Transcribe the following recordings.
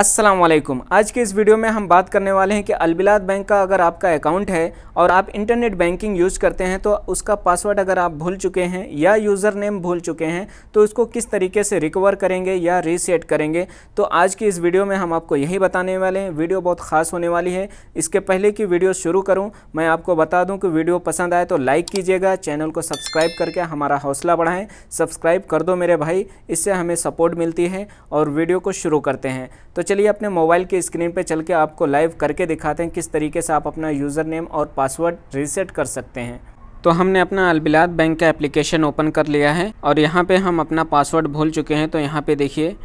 असलम आज के इस वीडियो में हम बात करने वाले हैं कि अलबिलाद बैंक का अगर आपका अकाउंट है और आप इंटरनेट बैंकिंग यूज़ करते हैं तो उसका पासवर्ड अगर आप भूल चुके हैं या यूज़र नेम भूल चुके हैं तो उसको किस तरीके से रिकवर करेंगे या रीसेट करेंगे तो आज की इस वीडियो में हम आपको यही बताने वाले हैं वीडियो बहुत खास होने वाली है इसके पहले की वीडियो शुरू करूँ मैं आपको बता दूँ कि वीडियो पसंद आए तो लाइक कीजिएगा चैनल को सब्सक्राइब करके हमारा हौसला बढ़ाएँ सब्सक्राइब कर दो मेरे भाई इससे हमें सपोर्ट मिलती है और वीडियो को शुरू करते हैं तो चलिए अपने मोबाइल के स्क्रीन पे चल के आपको लाइव करके दिखाते हैं किस तरीके से आप अपना यूज़र नेम और पासवर्ड रीसेट कर सकते हैं तो हमने अपना अलबिलात बैंक का एप्लीकेशन ओपन कर लिया है और यहाँ पे हम अपना पासवर्ड भूल चुके हैं तो यहाँ पे देखिए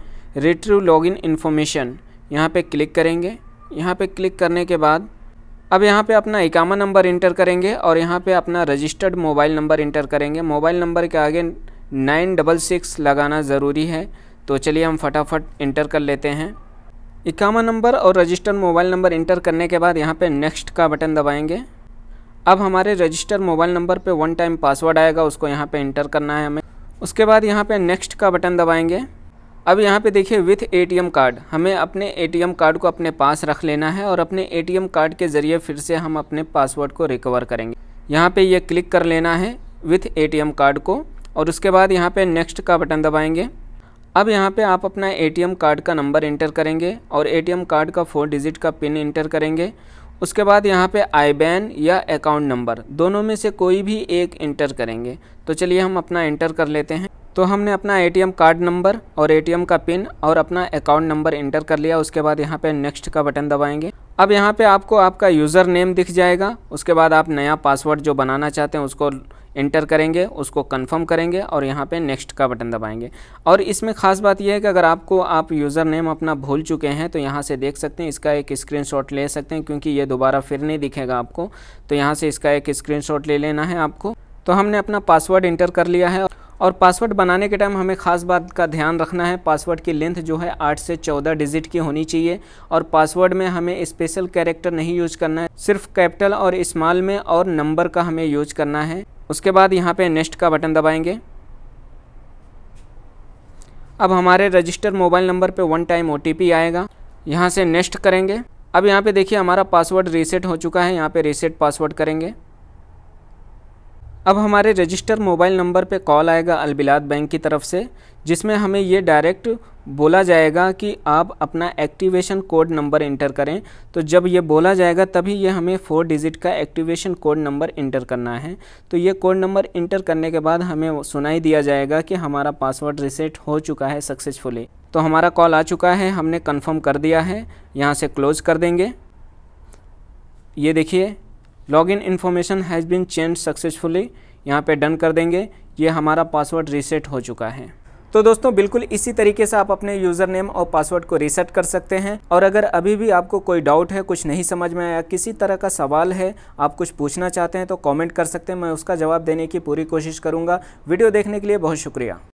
रिट्रू लॉगिन इन्फॉर्मेशन यहाँ पे क्लिक करेंगे यहाँ पे क्लिक करने के बाद अब यहाँ पे अपना इकामा नंबर इंटर करेंगे और यहाँ पे अपना रजिस्टर्ड मोबाइल नंबर इंटर करेंगे मोबाइल नंबर के आगे नाइन डबल सिक्स लगाना ज़रूरी है तो चलिए हम फटाफट इंटर कर लेते हैं इक्यावन नंबर और रजिस्टर मोबाइल नंबर इंटर करने के बाद यहाँ पे नेक्स्ट का बटन दबाएंगे अब हमारे रजिस्टर मोबाइल नंबर पे वन टाइम पासवर्ड आएगा उसको यहाँ पे इंटर करना है हमें उसके बाद यहाँ पे नेक्स्ट का बटन दबाएंगे अब यहाँ पे देखिए विथ एटीएम कार्ड हमें अपने एटीएम कार्ड को अपने पास रख लेना है और अपने ए कार्ड के ज़रिए फिर से हम अपने पासवर्ड को रिकवर करेंगे यहाँ पर यह क्लिक कर लेना है विथ ए कार्ड को और उसके बाद यहाँ पर नेक्स्ट का बटन दबाएँगे अब यहाँ पे आप अपना एटीएम कार्ड का नंबर इंटर करेंगे और एटीएम कार्ड का फोर डिजिट का पिन इंटर करेंगे उसके बाद यहाँ पे आई बैन या अकाउंट नंबर दोनों में से कोई भी एक इंटर करेंगे तो चलिए हम अपना इंटर कर लेते हैं तो हमने अपना एटीएम कार्ड नंबर और एटीएम का पिन और अपना अकाउंट नंबर इंटर कर लिया उसके बाद यहाँ पे नेक्स्ट का बटन दबाएंगे अब यहाँ पे आपको आपका यूज़र नेम दिख जाएगा उसके बाद आप नया पासवर्ड जो बनाना चाहते हैं उसको इंटर करेंगे उसको कंफर्म करेंगे और यहाँ पे नेक्स्ट का बटन दबाएंगे और इसमें ख़ास बात यह है कि अगर आपको आप यूज़र नेम अपना भूल चुके हैं तो यहाँ से देख सकते हैं इसका एक स्क्रीनशॉट ले सकते हैं क्योंकि ये दोबारा फिर नहीं दिखेगा आपको तो यहाँ से इसका एक स्क्रीनशॉट ले लेना है आपको तो हमने अपना पासवर्ड इंटर कर लिया है और पासवर्ड बनाने के टाइम हमें ख़ास बात का ध्यान रखना है पासवर्ड की लेंथ जो है आठ से चौदह डिजिट की होनी चाहिए और पासवर्ड में हमें स्पेशल कैरेक्टर नहीं यूज करना है सिर्फ कैपिटल और स्मॉल में और नंबर का हमें यूज करना है उसके बाद यहाँ पे नेक्स्ट का बटन दबाएंगे अब हमारे रजिस्टर मोबाइल नंबर पे वन टाइम ओ आएगा यहाँ से नेक्स्ट करेंगे अब यहाँ पे देखिए हमारा पासवर्ड रीसेट हो चुका है यहाँ पे रीसेट पासवर्ड करेंगे अब हमारे रजिस्टर मोबाइल नंबर पे कॉल आएगा अलबिलात बैंक की तरफ से जिसमें हमें ये डायरेक्ट बोला जाएगा कि आप अपना एक्टिवेशन कोड नंबर इंटर करें तो जब ये बोला जाएगा तभी ये हमें फोर डिजिट का एक्टिवेशन कोड नंबर इंटर करना है तो ये कोड नंबर इंटर करने के बाद हमें सुनाई दिया जाएगा कि हमारा पासवर्ड रिसेट हो चुका है सक्सेसफुली तो हमारा कॉल आ चुका है हमने कन्फर्म कर दिया है यहाँ से क्लोज कर देंगे ये देखिए login information has been change successfully यहाँ पे डन कर देंगे ये हमारा पासवर्ड रीसेट हो चुका है तो दोस्तों बिल्कुल इसी तरीके से आप अपने यूज़र नेम और पासवर्ड को रीसेट कर सकते हैं और अगर अभी भी आपको कोई डाउट है कुछ नहीं समझ में आया किसी तरह का सवाल है आप कुछ पूछना चाहते हैं तो कॉमेंट कर सकते हैं मैं उसका जवाब देने की पूरी कोशिश करूँगा वीडियो देखने के लिए बहुत शुक्रिया